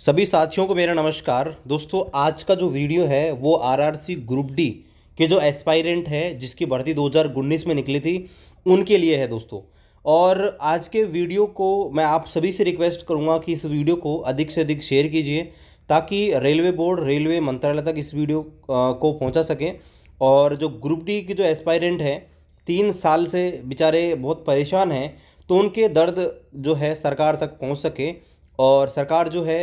सभी साथियों को मेरा नमस्कार दोस्तों आज का जो वीडियो है वो आरआरसी ग्रुप डी के जो एस्पायरेंट है जिसकी भर्ती 2019 में निकली थी उनके लिए है दोस्तों और आज के वीडियो को मैं आप सभी से रिक्वेस्ट करूंगा कि इस वीडियो को अधिक से अधिक शेयर कीजिए ताकि रेलवे बोर्ड रेलवे मंत्रालय तक इस वीडियो को पहुँचा सकें और जो ग्रुप डी के जो एस्पायरेंट हैं तीन साल से बेचारे बहुत परेशान हैं तो उनके दर्द जो है सरकार तक पहुँच सके और सरकार जो है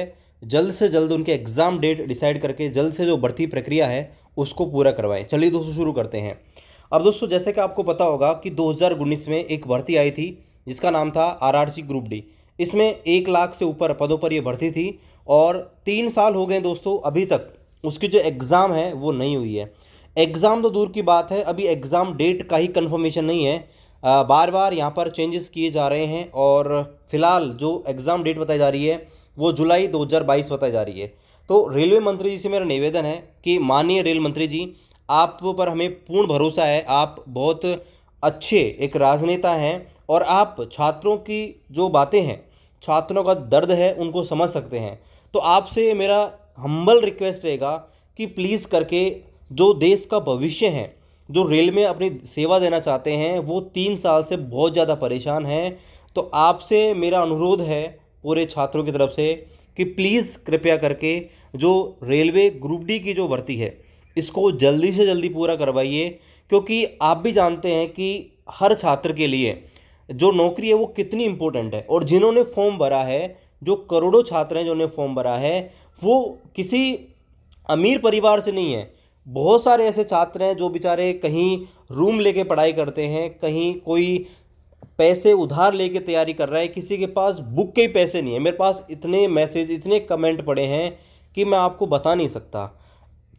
जल्द से जल्द उनके एग्ज़ाम डेट डिसाइड करके जल्द से जो भर्ती प्रक्रिया है उसको पूरा करवाएं चलिए दोस्तों शुरू करते हैं अब दोस्तों जैसे कि आपको पता होगा कि दो में एक भर्ती आई थी जिसका नाम था आर ग्रुप डी इसमें एक लाख से ऊपर पदों पर यह भर्ती थी और तीन साल हो गए दोस्तों अभी तक उसकी जो एग्ज़ाम है वो नहीं हुई है एग्ज़ाम तो दूर की बात है अभी एग्ज़ाम डेट का ही कन्फर्मेशन नहीं है बार बार यहाँ पर चेंजेस किए जा रहे हैं और फिलहाल जो एग्ज़ाम डेट बताई जा रही है वो जुलाई 2022 बताई जा रही है तो रेलवे मंत्री जी से मेरा निवेदन है कि माननीय रेल मंत्री जी आप पर हमें पूर्ण भरोसा है आप बहुत अच्छे एक राजनेता हैं और आप छात्रों की जो बातें हैं छात्रों का दर्द है उनको समझ सकते हैं तो आपसे मेरा हम्बल रिक्वेस्ट रहेगा कि प्लीज़ करके जो देश का भविष्य है जो रेल में अपनी सेवा देना चाहते हैं वो तीन साल से बहुत ज़्यादा परेशान हैं तो आपसे मेरा अनुरोध है पूरे छात्रों की तरफ से कि प्लीज़ कृपया करके जो रेलवे ग्रुप डी की जो भर्ती है इसको जल्दी से जल्दी पूरा करवाइए क्योंकि आप भी जानते हैं कि हर छात्र के लिए जो नौकरी है वो कितनी इम्पोर्टेंट है और जिन्होंने फॉर्म भरा है जो करोड़ों छात्र हैं जिन्होंने फॉर्म भरा है वो किसी अमीर परिवार से नहीं है बहुत सारे ऐसे छात्र हैं जो बेचारे कहीं रूम लेके पढ़ाई करते हैं कहीं कोई पैसे उधार लेके तैयारी कर रहा है किसी के पास बुक के ही पैसे नहीं है मेरे पास इतने मैसेज इतने कमेंट पड़े हैं कि मैं आपको बता नहीं सकता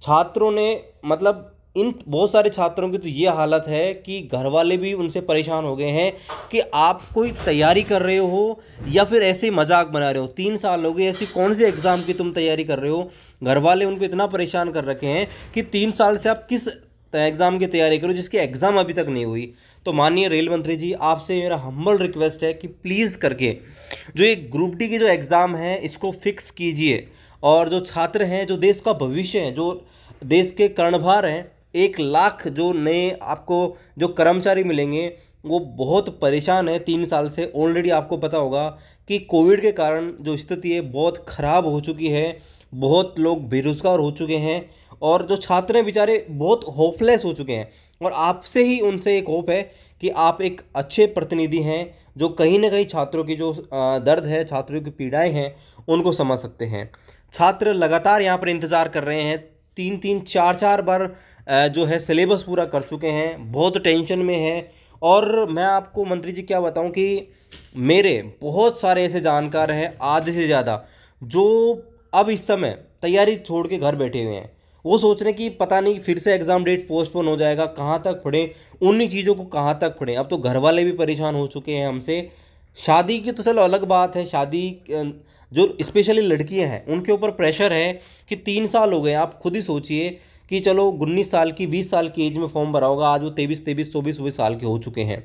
छात्रों ने मतलब इन बहुत सारे छात्रों की तो ये हालत है कि घर वाले भी उनसे परेशान हो गए हैं कि आप कोई तैयारी कर रहे हो या फिर ऐसे मजाक बना रहे हो तीन साल हो गए ऐसी कौन से एग्ज़ाम की तुम तैयारी कर रहे हो घर वाले उनको इतना परेशान कर रखे हैं कि तीन साल से आप किस एग्ज़ाम की तैयारी करो जिसकी एग्ज़ाम अभी तक नहीं हुई तो माननीय रेल मंत्री जी आपसे मेरा हम्बल रिक्वेस्ट है कि प्लीज़ करके जो ये ग्रुप डी की जो एग्ज़ाम है इसको फिक्स कीजिए और जो छात्र हैं जो देश का भविष्य है जो देश के कर्णभार हैं एक लाख जो नए आपको जो कर्मचारी मिलेंगे वो बहुत परेशान है तीन साल से ऑलरेडी आपको पता होगा कि कोविड के कारण जो स्थिति है बहुत ख़राब हो चुकी है बहुत लोग बेरोज़गार हो चुके हैं और जो छात्र हैं बेचारे बहुत होपलेस हो चुके हैं और आपसे ही उनसे एक होप है कि आप एक अच्छे प्रतिनिधि हैं जो कहीं ना कहीं छात्रों की जो दर्द है छात्रों की पीड़ाएं हैं उनको समझ सकते हैं छात्र लगातार यहाँ पर इंतज़ार कर रहे हैं तीन तीन चार चार बार जो है सिलेबस पूरा कर चुके हैं बहुत टेंशन में है और मैं आपको मंत्री जी क्या बताऊं कि मेरे बहुत सारे ऐसे जानकार हैं आधे से ज़्यादा जो अब इस समय तैयारी छोड़ के घर बैठे हुए हैं वो सोच रहे हैं कि पता नहीं फिर से एग्ज़ाम डेट पोस्टपोन हो जाएगा कहाँ तक पढ़ें उन्हीं चीज़ों को कहाँ तक पढ़ें अब तो घर वाले भी परेशान हो चुके हैं हमसे शादी की तो चलो अलग बात है शादी जो स्पेशली लड़कियां हैं उनके ऊपर प्रेशर है कि तीन साल हो गए आप खुद ही सोचिए कि चलो उन्नीस साल की बीस साल की एज में फॉर्म भरा होगा आज वो तेईस तेईस चौबीस चौबीस साल के हो चुके हैं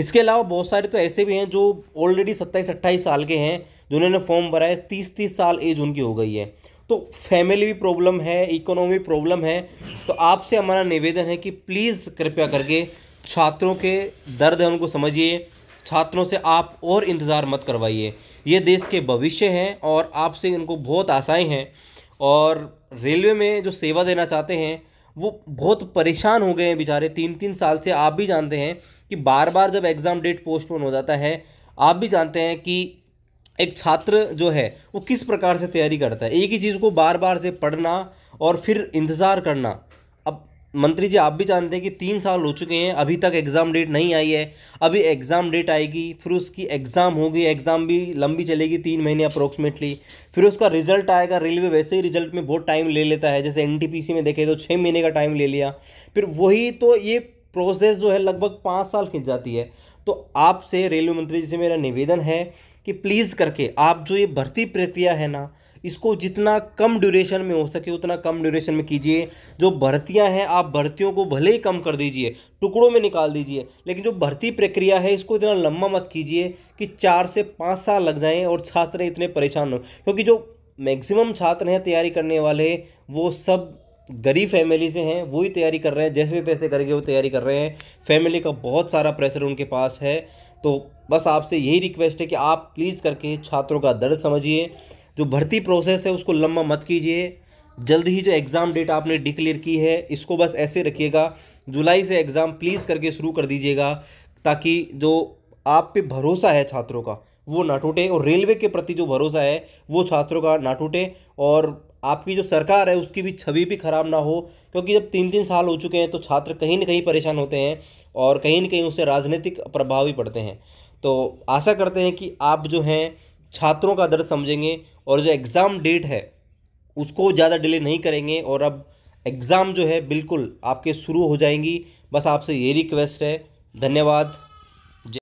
इसके अलावा बहुत सारे तो ऐसे भी हैं जो ऑलरेडी सत्ताईस अट्ठाईस साल के हैं जिन्होंने फॉर्म भरा है तीस तीस साल एज उनकी हो गई है तो फैमिली भी प्रॉब्लम है इकोनॉमी प्रॉब्लम है तो आपसे हमारा निवेदन है कि प्लीज़ कृपया करके छात्रों के दर्द है उनको समझिए छात्रों से आप और इंतज़ार मत करवाइए ये देश के भविष्य हैं और आपसे इनको बहुत आशाएं हैं और रेलवे में जो सेवा देना चाहते हैं वो बहुत परेशान हो गए हैं बेचारे तीन तीन साल से आप भी जानते हैं कि बार बार जब एग्ज़ाम डेट पोस्टपोन हो जाता है आप भी जानते हैं कि एक छात्र जो है वो किस प्रकार से तैयारी करता है एक ही चीज़ को बार बार से पढ़ना और फिर इंतज़ार करना मंत्री जी आप भी जानते हैं कि तीन साल हो चुके हैं अभी तक एग्ज़ाम डेट नहीं आई है अभी एग्ज़ाम डेट आएगी फिर उसकी एग्ज़ाम होगी एग्ज़ाम भी लंबी चलेगी तीन महीने अप्रोक्सीमेटली फिर उसका रिजल्ट आएगा रेलवे वैसे ही रिजल्ट में बहुत टाइम ले लेता है जैसे एन में देखे तो छः महीने का टाइम ले लिया फिर वही तो ये प्रोसेस जो है लगभग पाँच साल खिंच जाती है तो आपसे रेलवे मंत्री जी से मेरा निवेदन है कि प्लीज़ करके आप जो ये भर्ती प्रक्रिया है ना इसको जितना कम ड्यूरेशन में हो सके उतना कम ड्यूरेशन में कीजिए जो भर्तियां हैं आप भर्तियों को भले ही कम कर दीजिए टुकड़ों में निकाल दीजिए लेकिन जो भर्ती प्रक्रिया है इसको इतना लंबा मत कीजिए कि चार से पाँच साल लग जाएँ और छात्र इतने परेशान हो क्योंकि जो मैक्सिमम छात्र हैं तैयारी करने वाले वो सब गरीब फैमिली से हैं वही तैयारी कर रहे हैं जैसे तैसे करके वो तैयारी कर रहे हैं फैमिली का बहुत सारा प्रेशर उनके पास है तो बस आपसे यही रिक्वेस्ट है कि आप प्लीज़ करके छात्रों का दर्द समझिए जो भर्ती प्रोसेस है उसको लंबा मत कीजिए जल्द ही जो एग्ज़ाम डेट आपने डिक्लेयर की है इसको बस ऐसे रखिएगा जुलाई से एग्ज़ाम प्लीज़ करके शुरू कर दीजिएगा ताकि जो आप पे भरोसा है छात्रों का वो ना टूटे और रेलवे के प्रति जो भरोसा है वो छात्रों का ना टूटे और आपकी जो सरकार है उसकी भी छवि भी खराब ना हो क्योंकि जब तीन तीन साल हो चुके हैं तो छात्र कहीं ना कहीं परेशान होते हैं और कहीं ना कहीं उससे राजनीतिक प्रभाव भी पड़ते हैं तो आशा करते हैं कि आप जो हैं छात्रों का दर्द समझेंगे और जो एग्ज़ाम डेट है उसको ज़्यादा डिले नहीं करेंगे और अब एग्ज़ाम जो है बिल्कुल आपके शुरू हो जाएंगी बस आपसे ये रिक्वेस्ट है धन्यवाद